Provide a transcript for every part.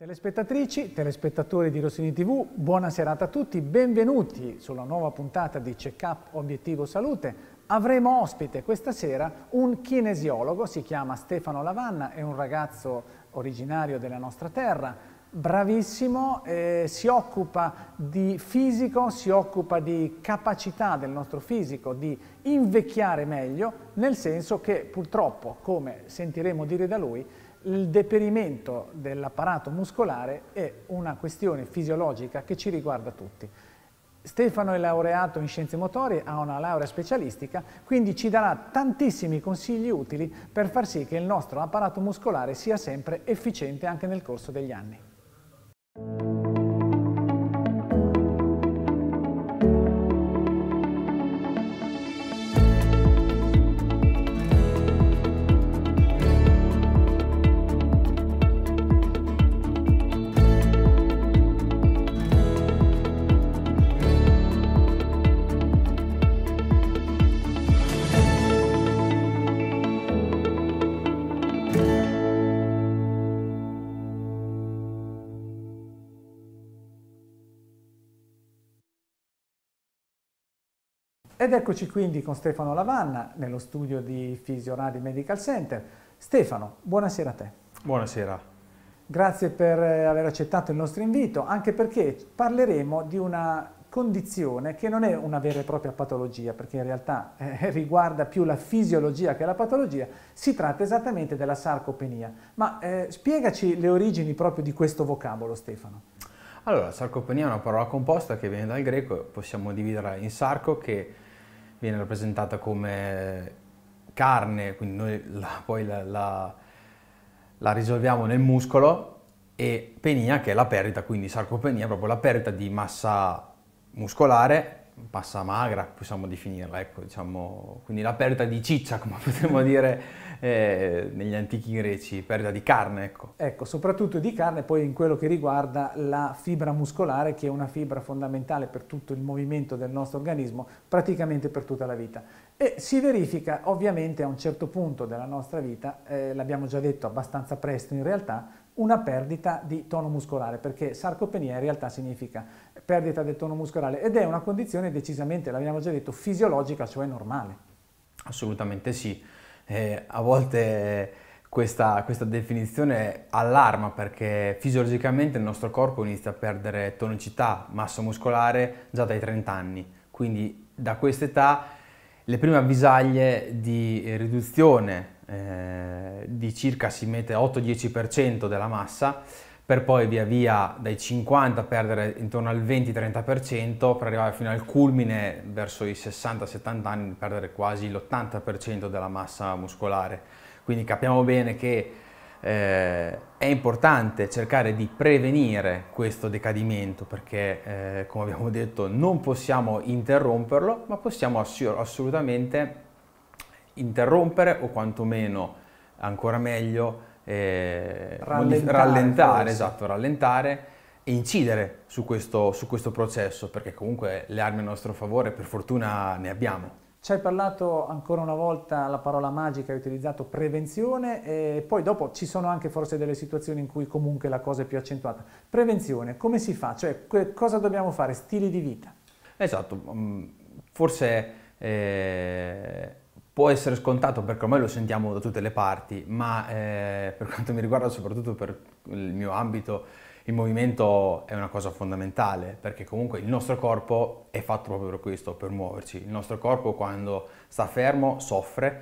Telespettatrici, telespettatori di Rossini TV, buona serata a tutti, benvenuti sulla nuova puntata di Check Up Obiettivo Salute. Avremo ospite questa sera un kinesiologo, si chiama Stefano Lavanna, è un ragazzo originario della nostra terra, bravissimo, eh, si occupa di fisico, si occupa di capacità del nostro fisico di invecchiare meglio, nel senso che purtroppo, come sentiremo dire da lui, il deperimento dell'apparato muscolare è una questione fisiologica che ci riguarda tutti. Stefano è laureato in scienze motorie, ha una laurea specialistica, quindi ci darà tantissimi consigli utili per far sì che il nostro apparato muscolare sia sempre efficiente anche nel corso degli anni. Ed eccoci quindi con Stefano Lavanna nello studio di Fisionari Medical Center. Stefano, buonasera a te. Buonasera. Grazie per eh, aver accettato il nostro invito, anche perché parleremo di una condizione che non è una vera e propria patologia, perché in realtà eh, riguarda più la fisiologia che la patologia, si tratta esattamente della sarcopenia. Ma eh, spiegaci le origini proprio di questo vocabolo, Stefano. Allora, sarcopenia è una parola composta che viene dal greco, possiamo dividerla in sarco che viene rappresentata come carne, quindi noi la, poi la, la, la risolviamo nel muscolo, e penia che è la perdita, quindi sarcopenia, proprio la perdita di massa muscolare passa magra, possiamo definirla, ecco, diciamo, quindi la perdita di ciccia, come potremmo dire eh, negli antichi greci, perdita di carne. Ecco. ecco, soprattutto di carne, poi in quello che riguarda la fibra muscolare, che è una fibra fondamentale per tutto il movimento del nostro organismo, praticamente per tutta la vita. E si verifica ovviamente a un certo punto della nostra vita, eh, l'abbiamo già detto abbastanza presto in realtà, una perdita di tono muscolare, perché sarcopenia in realtà significa perdita del tono muscolare ed è una condizione decisamente, l'abbiamo già detto, fisiologica, cioè normale. Assolutamente sì. Eh, a volte questa, questa definizione allarma perché fisiologicamente il nostro corpo inizia a perdere tonicità, massa muscolare già dai 30 anni, quindi da questa età le prime avvisaglie di riduzione eh, di circa si mette 8-10% della massa, per poi via via dai 50 perdere intorno al 20-30% per arrivare fino al culmine verso i 60-70 anni perdere quasi l'80% della massa muscolare. Quindi capiamo bene che eh, è importante cercare di prevenire questo decadimento perché eh, come abbiamo detto non possiamo interromperlo ma possiamo assolutamente interrompere o quantomeno, ancora meglio, eh, rallentare, rallentare, esatto, rallentare e incidere su questo, su questo processo, perché comunque le armi a nostro favore per fortuna ne abbiamo. Ci hai parlato ancora una volta la parola magica, hai utilizzato prevenzione e poi dopo ci sono anche forse delle situazioni in cui comunque la cosa è più accentuata. Prevenzione, come si fa? Cioè cosa dobbiamo fare? Stili di vita? Esatto, mm, forse eh, può essere scontato perché ormai lo sentiamo da tutte le parti, ma eh, per quanto mi riguarda, soprattutto per il mio ambito, il movimento è una cosa fondamentale perché comunque il nostro corpo è fatto proprio per questo, per muoverci. Il nostro corpo quando sta fermo soffre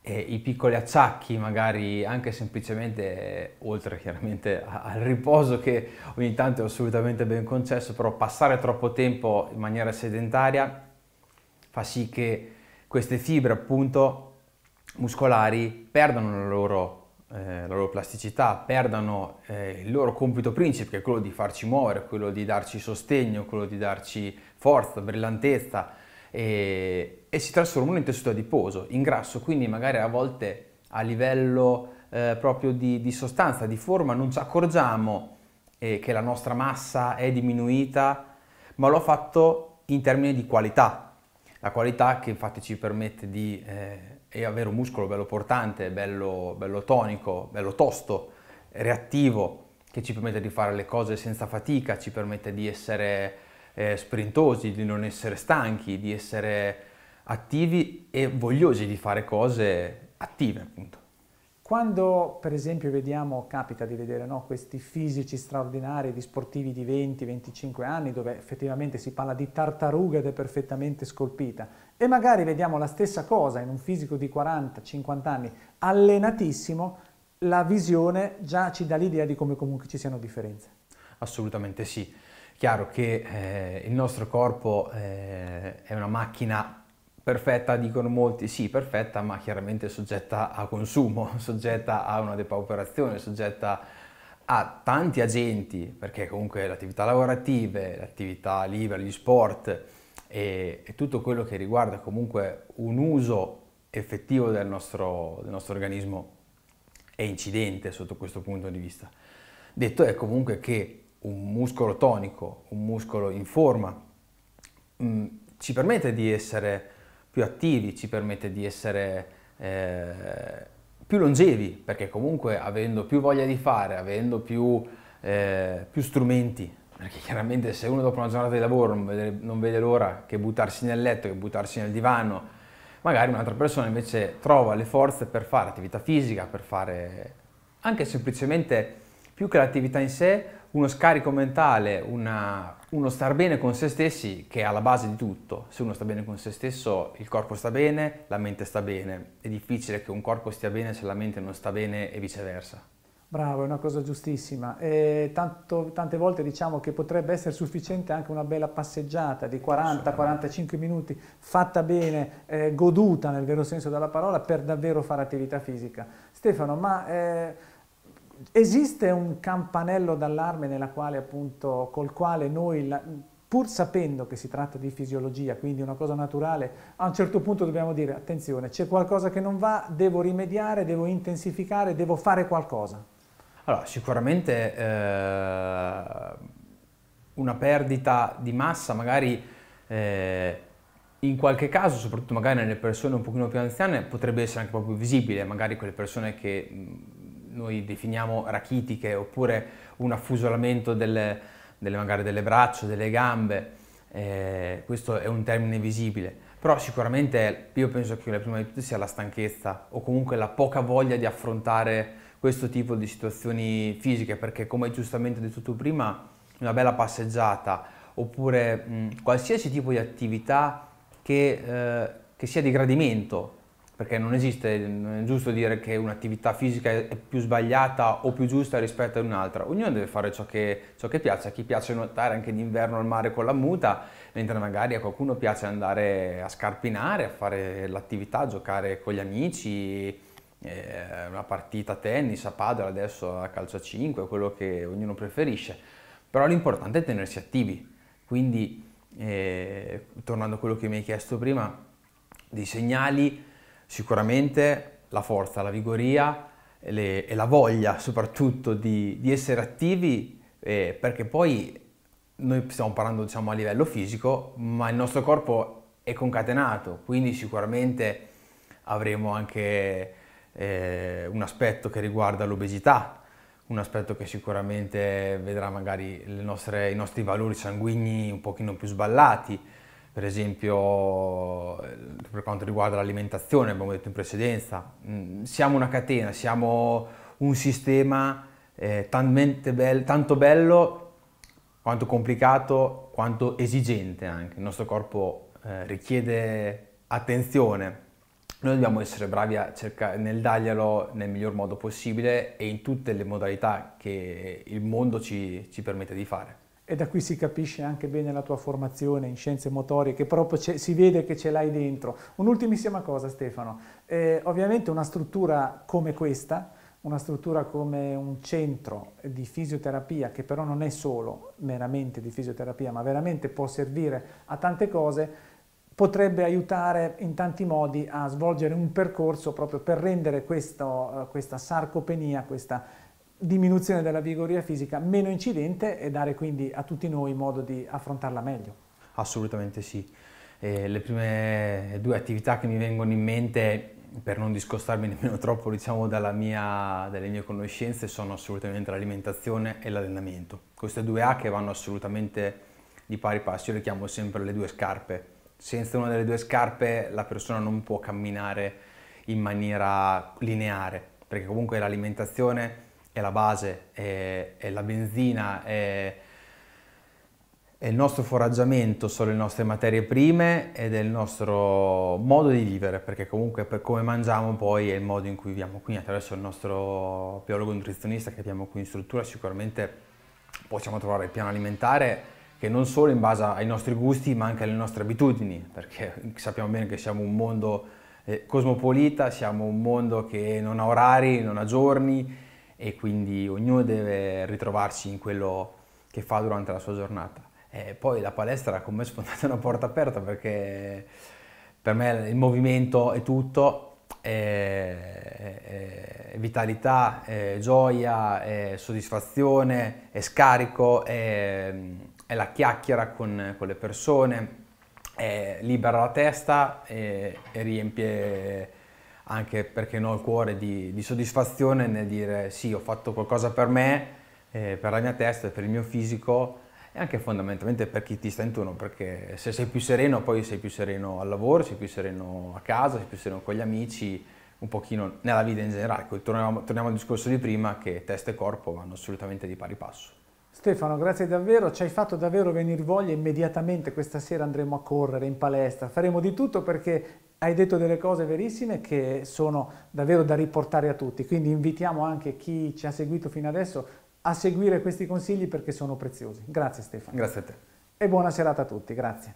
e i piccoli acciacchi, magari anche semplicemente, oltre chiaramente al riposo che ogni tanto è assolutamente ben concesso, però passare troppo tempo in maniera sedentaria fa sì che queste fibre appunto muscolari perdono la loro, eh, la loro plasticità, perdono eh, il loro compito principe, che è quello di farci muovere, quello di darci sostegno, quello di darci forza, brillantezza e, e si trasformano in tessuto adiposo, in grasso, quindi magari a volte a livello eh, proprio di, di, sostanza, di forma, non ci accorgiamo eh, che la nostra massa è diminuita, ma l'ho fatto in termini di qualità, la qualità che infatti ci permette di eh, avere un muscolo bello portante, bello, bello tonico, bello tosto, reattivo, che ci permette di fare le cose senza fatica, ci permette di essere eh, sprintosi, di non essere stanchi, di essere attivi e vogliosi di fare cose attive appunto. Quando per esempio vediamo, capita di vedere no, questi fisici straordinari di sportivi di 20-25 anni dove effettivamente si parla di tartaruga ed è perfettamente scolpita e magari vediamo la stessa cosa in un fisico di 40-50 anni allenatissimo, la visione già ci dà l'idea di come comunque ci siano differenze. Assolutamente sì. Chiaro che eh, il nostro corpo eh, è una macchina Perfetta, dicono molti, sì, perfetta, ma chiaramente soggetta a consumo, soggetta a una depauperazione, soggetta a tanti agenti, perché comunque le attività lavorative, le attività libere, gli sport e, e, tutto quello che riguarda comunque un uso effettivo del nostro, del nostro organismo è incidente sotto questo punto di vista. Detto è comunque che un muscolo tonico, un muscolo in forma, mh, mm, ci permette di essere più attivi, ci permette di essere eh, più longevi, perché comunque avendo più voglia di fare, avendo più, eh, più strumenti, perché chiaramente se uno dopo una giornata di lavoro non vede, non vede l'ora che buttarsi nel letto, che buttarsi nel divano, magari un'altra persona invece trova le forze per fare attività fisica, per fare anche semplicemente più che l'attività in sé, uno scarico mentale, una, uno star bene con se stessi che è alla base di tutto. Se uno sta bene con se stesso, il corpo sta bene, la mente sta bene. È difficile che un corpo stia bene se la mente non sta bene e viceversa. Bravo, è una cosa giustissima. Tanto, tante volte diciamo che potrebbe essere sufficiente anche una bella passeggiata di 40-45 minuti, fatta bene, eh, goduta nel vero senso della parola, per davvero fare attività fisica. Stefano, ma... Eh, Esiste un campanello d'allarme appunto, col quale noi, la, pur sapendo che si tratta di fisiologia, quindi una cosa naturale, a un certo punto dobbiamo dire attenzione, c'è qualcosa che non va, devo rimediare, devo intensificare, devo fare qualcosa. Allora, sicuramente eh, una perdita di massa magari eh, in qualche caso, soprattutto magari nelle persone un pochino più anziane, potrebbe essere anche proprio visibile, magari quelle persone che noi definiamo rachitiche oppure un affusolamento delle, delle, magari delle braccia, delle gambe, eh, questo è un termine visibile, però sicuramente io penso che la prima di tutto sia la stanchezza o comunque la poca voglia di affrontare questo tipo di situazioni fisiche, perché come giustamente detto tu prima, una bella passeggiata oppure mh, qualsiasi tipo di attività che, eh, che sia di gradimento perché non esiste, non è giusto dire che un'attività fisica è più sbagliata o più giusta rispetto ad un'altra, ognuno deve fare ciò che, ciò che piace, a chi piace nuotare anche d'inverno al mare con la muta, mentre magari a qualcuno piace andare a scarpinare, a fare l'attività, a giocare con gli amici, eh, una partita a tennis, a padel, adesso a calcio a 5, quello che ognuno preferisce, però l'importante è tenersi attivi, quindi eh, tornando a quello che mi hai chiesto prima, dei segnali Sicuramente la forza, la vigoria e, le, e la voglia soprattutto di, di essere attivi eh, perché poi noi stiamo parlando diciamo, a livello fisico ma il nostro corpo è concatenato quindi sicuramente avremo anche eh, un aspetto che riguarda l'obesità un aspetto che sicuramente vedrà magari nostre, i nostri valori sanguigni un pochino più sballati per esempio eh, per quanto riguarda l'alimentazione, abbiamo detto in precedenza, mm, siamo una catena, siamo un sistema eh, bello, tanto bello quanto complicato, quanto esigente anche. Il nostro corpo eh, richiede attenzione. Noi dobbiamo essere bravi cercare, nel darglielo nel miglior modo possibile e in tutte le modalità che il mondo ci, ci permette di fare. E da qui si capisce anche bene la tua formazione in scienze motorie, che proprio si vede che ce l'hai dentro. Un'ultimissima cosa, Stefano. Eh, ovviamente una struttura come questa, una struttura come un centro di fisioterapia, che però non è solo meramente di fisioterapia, ma veramente può servire a tante cose, potrebbe aiutare in tanti modi a svolgere un percorso proprio per rendere questo, eh, questa sarcopenia, questa diminuzione della vigoria fisica meno incidente e dare quindi a tutti noi modo di affrontarla meglio. Assolutamente sì. Eh, le prime due attività che mi vengono in mente, per non discostarmi nemmeno troppo diciamo, mia, dalle mie conoscenze, sono assolutamente l'alimentazione e l'allenamento. Queste due A che vanno assolutamente di pari passo, io le chiamo sempre le due scarpe. Senza una delle due scarpe la persona non può camminare in maniera lineare, perché comunque l'alimentazione è la base, è, è la benzina, è, è, il nostro foraggiamento, sono le nostre materie prime ed è il nostro modo di vivere, perché comunque per come mangiamo poi è il modo in cui viviamo. Quindi attraverso il nostro biologo nutrizionista che abbiamo qui in struttura sicuramente possiamo trovare il piano alimentare che non solo in base ai nostri gusti ma anche alle nostre abitudini, perché sappiamo bene che siamo un mondo eh, cosmopolita, siamo un mondo che non ha orari, non ha giorni, e quindi ognuno deve ritrovarsi in quello che fa durante la sua giornata. E poi la palestra con me è sfondata una porta aperta perché per me il movimento è tutto, è, è vitalità, è gioia, è soddisfazione, è scarico, è, è la chiacchiera con, con le persone, libera la testa e, e riempie anche perché no il cuore di, di, soddisfazione nel dire sì ho fatto qualcosa per me, eh, per la mia testa, per il mio fisico e anche fondamentalmente per chi ti sta intorno perché se sei più sereno poi sei più sereno al lavoro, sei più sereno a casa, sei più sereno con gli amici, un pochino nella vita in generale. Ecco, torniamo, torniamo al discorso di prima che testa e corpo vanno assolutamente di pari passo. Stefano, grazie davvero, ci hai fatto davvero venire voglia immediatamente, questa sera andremo a correre in palestra, faremo di tutto perché hai detto delle cose verissime che sono davvero da riportare a tutti, quindi invitiamo anche chi ci ha seguito fino adesso a seguire questi consigli perché sono preziosi. Grazie Stefano. Grazie a te. E buona serata a tutti, grazie.